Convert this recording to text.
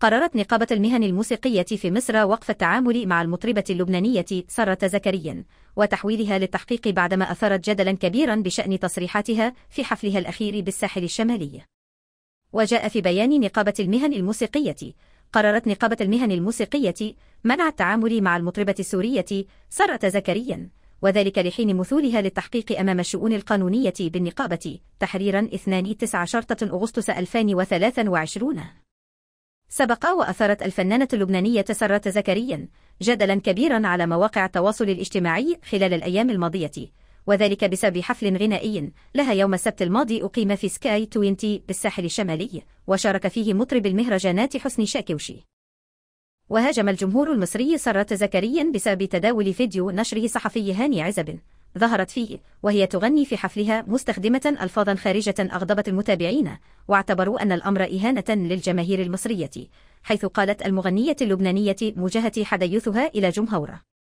قررت نقابة المهن الموسيقية في مصر وقف التعامل مع المطربة اللبنانية سارة زكريا وتحويلها للتحقيق بعدما أثارت جدلا كبيرا بشأن تصريحاتها في حفلها الأخير بالساحل الشمالي. وجاء في بيان نقابة المهن الموسيقية قررت نقابة المهن الموسيقية منع التعامل مع المطربة السورية سارة زكريا وذلك لحين مثولها للتحقيق أمام الشؤون القانونية بالنقابة تحريرا 12 شرطة أغسطس 2023 سبق وأثرت الفنانة اللبنانية سرة زكريا جدلا كبيرا على مواقع التواصل الاجتماعي خلال الأيام الماضية وذلك بسبب حفل غنائي لها يوم السبت الماضي أقيم في سكاي توينتي بالساحل الشمالي وشارك فيه مطرب المهرجانات حسني شاكوشي وهاجم الجمهور المصري سرة زكريا بسبب تداول فيديو نشره صحفي هاني عزب ظهرت فيه وهي تغني في حفلها مستخدمة ألفاظا خارجة أغضبت المتابعين واعتبروا أن الأمر إهانة للجماهير المصرية حيث قالت المغنية اللبنانية مجهة حديثها إلى جمهوره